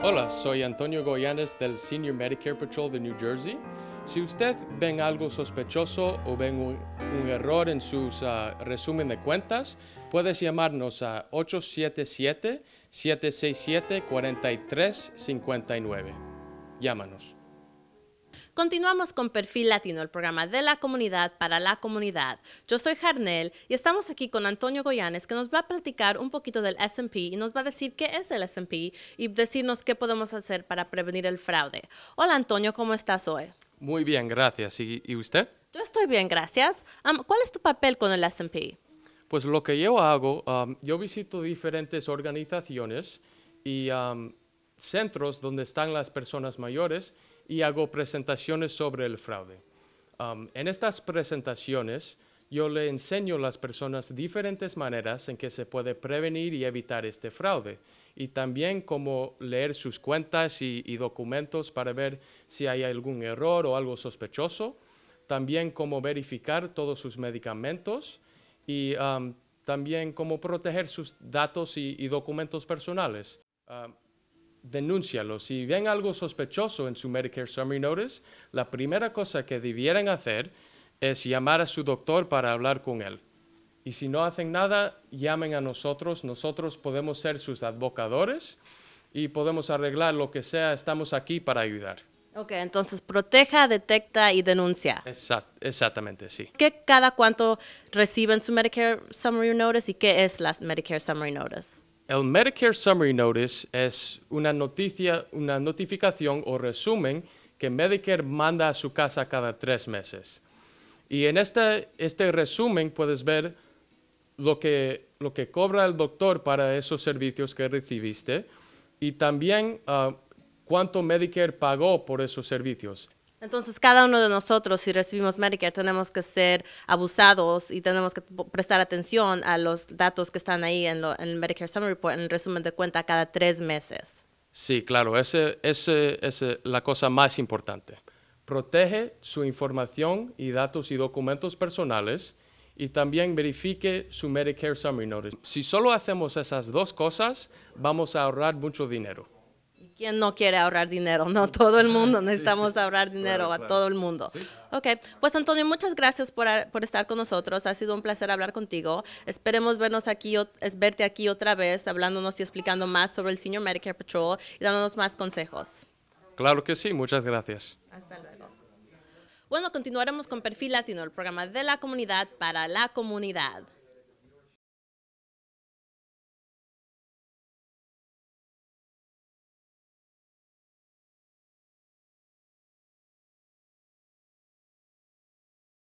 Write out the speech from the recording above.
Hola, soy Antonio Goyanes del Senior Medicare Patrol de New Jersey. Si usted ve algo sospechoso o ve un, error en su ah, resumen de cuentas, puedes llamarnos a 877-767-4359. Llámanos. Continuamos con Perfil Latino, el programa de la comunidad para la comunidad. Yo soy Jarnel y estamos aquí con Antonio Goyanes que nos va a platicar un poquito del S&P y nos va a decir qué es el S&P y decirnos qué podemos hacer para prevenir el fraude. Hola Antonio, ¿cómo estás hoy? Muy bien, gracias. ¿Y, usted? Yo estoy bien, gracias. ¿Cuál es tu papel con el S&P? Pues lo que yo hago, yo visito diferentes organizaciones y centros donde están las personas mayores y hago presentaciones sobre el fraude. Um, en estas presentaciones yo le enseño a las personas diferentes maneras en que se puede prevenir y evitar este fraude y también cómo leer sus cuentas y, documentos para ver si hay algún error o algo sospechoso, también cómo verificar todos sus medicamentos y um, también cómo proteger sus datos y, documentos personales. Um, denúncialo. Si ven algo sospechoso en su Medicare Summary Notice, la primera cosa que debieran hacer es llamar a su doctor para hablar con él. Y si no hacen nada, llamen a nosotros. Nosotros podemos ser sus advocadores y podemos arreglar lo que sea. Estamos aquí para ayudar. Ok, entonces proteja, detecta y denuncia. exactamente, sí. ¿Qué cada cuánto reciben su Medicare Summary Notice y qué es la Medicare Summary Notice? El Medicare Summary Notice es una una notificación o resumen que Medicare manda a su casa cada tres meses. Y en este, resumen puedes ver lo que, cobra el doctor para esos servicios que recibiste y también ah, cuánto Medicare pagó por esos servicios. Entonces, cada uno de nosotros, si recibimos Medicare, tenemos que ser abusados y tenemos que prestar atención a los datos que están ahí en, el Medicare Summary Report, en el resumen de cuenta, cada tres meses. Sí, claro, esa es la cosa más importante. Protege su información y datos y documentos personales y también verifique su Medicare Summary Notice. Si solo hacemos esas dos cosas, vamos a ahorrar mucho dinero. ¿Quién no quiere ahorrar dinero? No, todo el mundo necesitamos ahorrar dinero, a todo el mundo. Ok, pues Antonio, muchas gracias por, por, estar con nosotros. Ha sido un placer hablar contigo. Esperemos vernos aquí, es verte aquí otra vez, hablándonos y explicando más sobre el Senior Medicare Patrol y dándonos más consejos. Claro que sí, muchas gracias. Hasta luego. Bueno, continuaremos con Perfil Latino, el programa de la comunidad para la comunidad.